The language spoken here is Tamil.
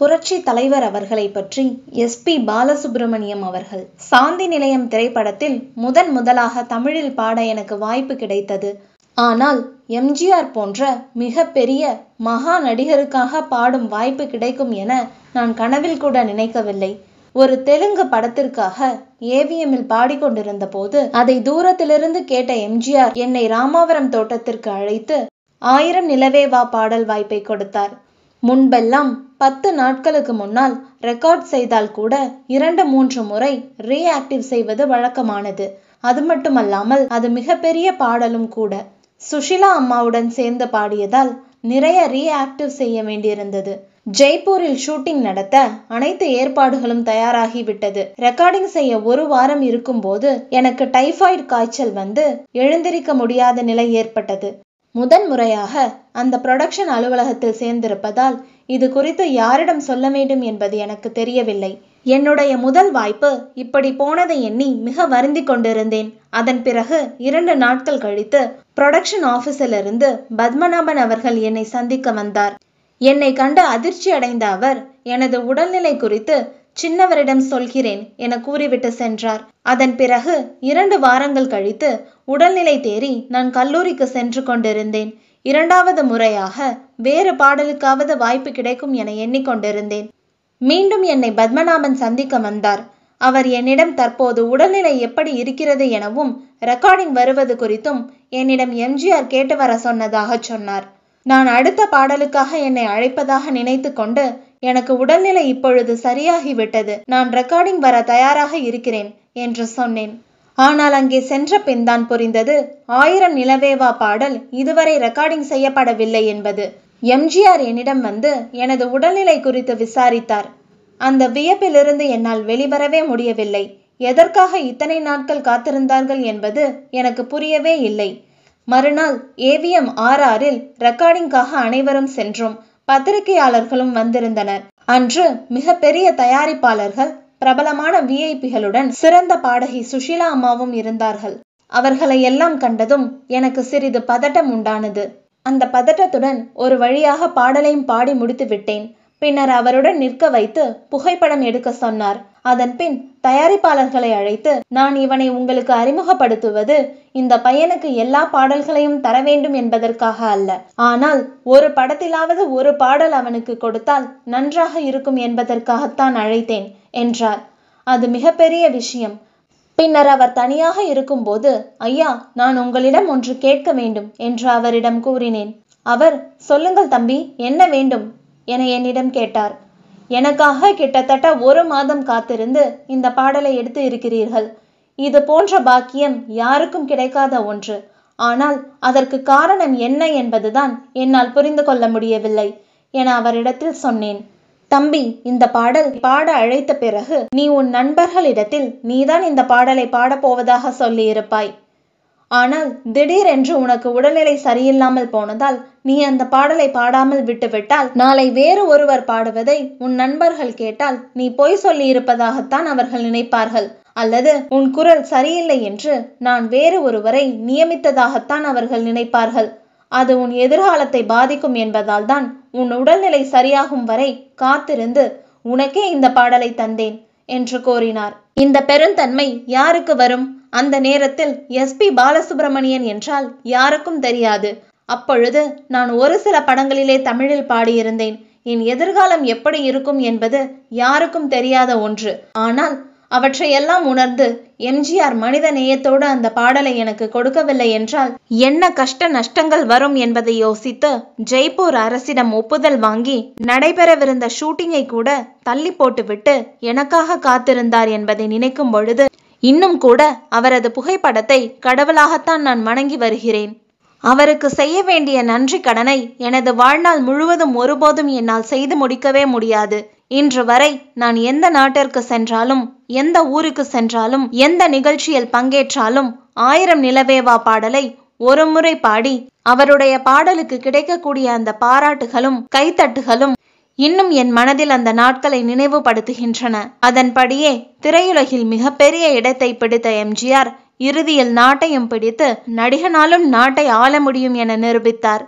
புரட்சி தலைவர் அவர்களை பற்றி எஸ் பி பாலசுப்ரமணியம் அவர்கள் சாந்தி நிலையம் திரைப்படத்தில் முதன் முதலாக தமிழில் பாட எனக்கு வாய்ப்பு கிடைத்தது ஆனால் எம்ஜிஆர் போன்ற மிக பெரிய மகா நடிகருக்காக பாடும் வாய்ப்பு கிடைக்கும் என நான் கனவில் கூட நினைக்கவில்லை ஒரு தெலுங்கு படத்திற்காக ஏவிஎம்மில் பாடிக்கொண்டிருந்த போது அதை தூரத்திலிருந்து கேட்ட எம்ஜிஆர் என்னை ராமாவரம் தோட்டத்திற்கு அழைத்து ஆயிரம் நிலவேவா பாடல் வாய்ப்பை கொடுத்தார் முன்பெல்லாம் பத்து நாட்களுக்கு முன்னால் ரெக்கார்ட் செய்தால் கூட இரண்டு மூன்று முறை ரீஆக்டிவ் செய்வது வழக்கமானது அது மட்டுமல்லாமல் அது மிகப்பெரிய பாடலும் கூட சுஷிலா அம்மாவுடன் சேர்ந்து பாடியதால் நிறைய ரீஆக்டிவ் செய்ய வேண்டியிருந்தது ஜெய்ப்பூரில் ஷூட்டிங் நடத்த அனைத்து ஏற்பாடுகளும் தயாராகிவிட்டது ரெக்கார்டிங் செய்ய ஒரு வாரம் இருக்கும்போது எனக்கு டைஃபாய்டு காய்ச்சல் வந்து எழுந்திருக்க முடியாத நிலை ஏற்பட்டது முதன் முறையாக அந்த புரொடக்ஷன் அலுவலகத்தில் சேர்ந்திருப்பதால் இது குறித்து யாரிடம் சொல்ல வேண்டும் என்பது எனக்கு தெரியவில்லை என்னுடைய முதல் வாய்ப்பு இப்படி போனதை எண்ணி மிக வருந்தி கொண்டிருந்தேன் அதன் பிறகு இரண்டு நாட்கள் கழித்து புரொடக்ஷன் ஆஃபீஸிலிருந்து பத்மநாபன் அவர்கள் என்னை சந்திக்க வந்தார் என்னை கண்டு அதிர்ச்சி அடைந்த அவர் எனது உடல்நிலை குறித்து சின்னவரிடம் சொல்கிறேன் என கூறிவிட்டு சென்றார் அதன் பிறகு இரண்டு வாரங்கள் கழித்து உடல்நிலை தேறி நான் கல்லூரிக்கு சென்று கொண்டிருந்தேன் இரண்டாவது முறையாக வேறு பாடலுக்காவது வாய்ப்பு கிடைக்கும் என எண்ணிக்கொண்டிருந்தேன் மீண்டும் என்னை பத்மநாபன் சந்திக்க வந்தார் அவர் என்னிடம் தற்போது உடல்நிலை எப்படி இருக்கிறது எனவும் ரெக்கார்டிங் வருவது குறித்தும் என்னிடம் எம்ஜிஆர் கேட்டு வர சொன்னதாக சொன்னார் நான் அடுத்த பாடலுக்காக என்னை அழைப்பதாக நினைத்து கொண்டு எனக்கு உடல்நிலை இப்பொழுது சரியாகிவிட்டது நான் ரெக்கார்டிங் வர தயாராக இருக்கிறேன் என்று சொன்னேன் ஆனால் அங்கே சென்ற பின் தான் புரிந்தது ஆயிரம் நிலவேவா பாடல் இதுவரை ரெக்கார்டிங் செய்யப்படவில்லை என்பது எம்ஜிஆர் என்னிடம் வந்து எனது உடல்நிலை குறித்து விசாரித்தார் அந்த வியப்பிலிருந்து என்னால் வெளிவரவே முடியவில்லை எதற்காக இத்தனை நாட்கள் காத்திருந்தார்கள் என்பது எனக்கு புரியவே இல்லை மறுநாள் ஏவிஎம் ஆறில் ரெக்கார்டிங்காக அனைவரும் சென்றோம் பத்திரிகையாளர்களும் வந்திருந்தனர் அன்று மிகப்பெரிய தயாரிப்பாளர்கள் பிரபலமான விஐபிகளுடன் சிறந்த பாடகி சுஷீலா அம்மாவும் இருந்தார்கள் அவர்களை எல்லாம் கண்டதும் எனக்கு சிறிது பதட்டம் உண்டானது அந்த பதட்டத்துடன் ஒரு வழியாக பாடலையும் பாடி முடித்து விட்டேன் பின்னர் அவருடன் நிற்க வைத்து புகைப்படம் எடுக்க சொன்னார் அதன்பின் தயாரிப்பாளர்களை அழைத்து நான் இவனை உங்களுக்கு அறிமுகப்படுத்துவது இந்த பையனுக்கு எல்லா பாடல்களையும் தர வேண்டும் என்பதற்காக அல்ல ஆனால் ஒரு படத்திலாவது ஒரு பாடல் அவனுக்கு கொடுத்தால் நன்றாக இருக்கும் என்பதற்காகத்தான் அழைத்தேன் என்றார் அது மிகப்பெரிய விஷயம் பின்னர் அவர் தனியாக இருக்கும்போது ஐயா நான் உங்களிடம் ஒன்று கேட்க வேண்டும் என்று அவரிடம் கூறினேன் அவர் சொல்லுங்கள் தம்பி என்ன வேண்டும் என என்னிடம் கேட்டார் எனக்காக கிட்டத்தட்ட ஒரு மாதம் காத்திருந்து இந்த பாடலை எடுத்து இருக்கிறீர்கள் இது போன்ற பாக்கியம் யாருக்கும் கிடைக்காத ஒன்று ஆனால் அதற்கு காரணம் என்ன என்பதுதான் என்னால் புரிந்து கொள்ள முடியவில்லை என அவரிடத்தில் சொன்னேன் தம்பி இந்த பாடல் பாட அழைத்த பிறகு நீ உன் நண்பர்களிடத்தில் நீதான் இந்த பாடலை பாடப்போவதாக சொல்லியிருப்பாய் ஆனால் திடீரென்று உனக்கு உடல்நிலை சரியில்லாமல் போனதால் நீ அந்த பாடலை பாடாமல் விட்டுவிட்டால் நாளை வேறு ஒருவர் பாடுவதை உன் நண்பர்கள் கேட்டால் நீ பொய் சொல்லி இருப்பதாகத்தான் அவர்கள் நினைப்பார்கள் அல்லது உன் குரல் சரியில்லை என்று நான் வேறு ஒருவரை நியமித்ததாகத்தான் அவர்கள் நினைப்பார்கள் அது உன் எதிர்காலத்தை பாதிக்கும் என்பதால் தான் உன் உடல்நிலை சரியாகும் வரை காத்திருந்து உனக்கே இந்த பாடலை தந்தேன் என்று கூறினார் இந்த பெருந்தன்மை யாருக்கு வரும் அந்த நேரத்தில் எஸ்பி பாலசுப்பிரமணியன் என்றால் யாருக்கும் தெரியாது அப்பொழுது நான் ஒரு சில படங்களிலே தமிழில் பாடியிருந்தேன் என் எதிர்காலம் எப்படி இருக்கும் என்பது யாருக்கும் தெரியாத ஒன்று ஆனால் அவற்றையெல்லாம் உணர்ந்து எம்ஜிஆர் மனித நேயத்தோடு அந்த பாடலை எனக்கு கொடுக்கவில்லை என்றால் என்ன கஷ்ட நஷ்டங்கள் வரும் என்பதை யோசித்து ஜெய்ப்பூர் அரசிடம் ஒப்புதல் வாங்கி நடைபெறவிருந்த ஷூட்டிங்கை கூட தள்ளி போட்டுவிட்டு எனக்காக காத்திருந்தார் என்பதை நினைக்கும் பொழுது இன்னும் கூட அவரது புகைப்படத்தை கடவுளாகத்தான் நான் வணங்கி வருகிறேன் அவருக்கு செய்ய வேண்டிய நன்றி கடனை எனது வாழ்நாள் முழுவதும் ஒருபோதும் என்னால் செய்து முடிக்கவே முடியாது இன்று வரை நான் எந்த நாட்டிற்கு சென்றாலும் எந்த ஊருக்கு சென்றாலும் எந்த நிகழ்ச்சியில் பங்கேற்றாலும் ஆயிரம் நிலவேவா பாடலை ஒருமுறை பாடி அவருடைய பாடலுக்கு கிடைக்கக்கூடிய அந்த பாராட்டுகளும் கைத்தட்டுகளும் இன்னும் என் மனதில் அந்த நாட்களை நினைவுபடுத்துகின்றன அதன்படியே திரையுலகில் மிகப்பெரிய இடத்தை பிடித்த எம்ஜிஆர் இறுதியில் நாட்டையும் பிடித்து நடிகனாலும் நாட்டை ஆள முடியும் என நிரூபித்தார்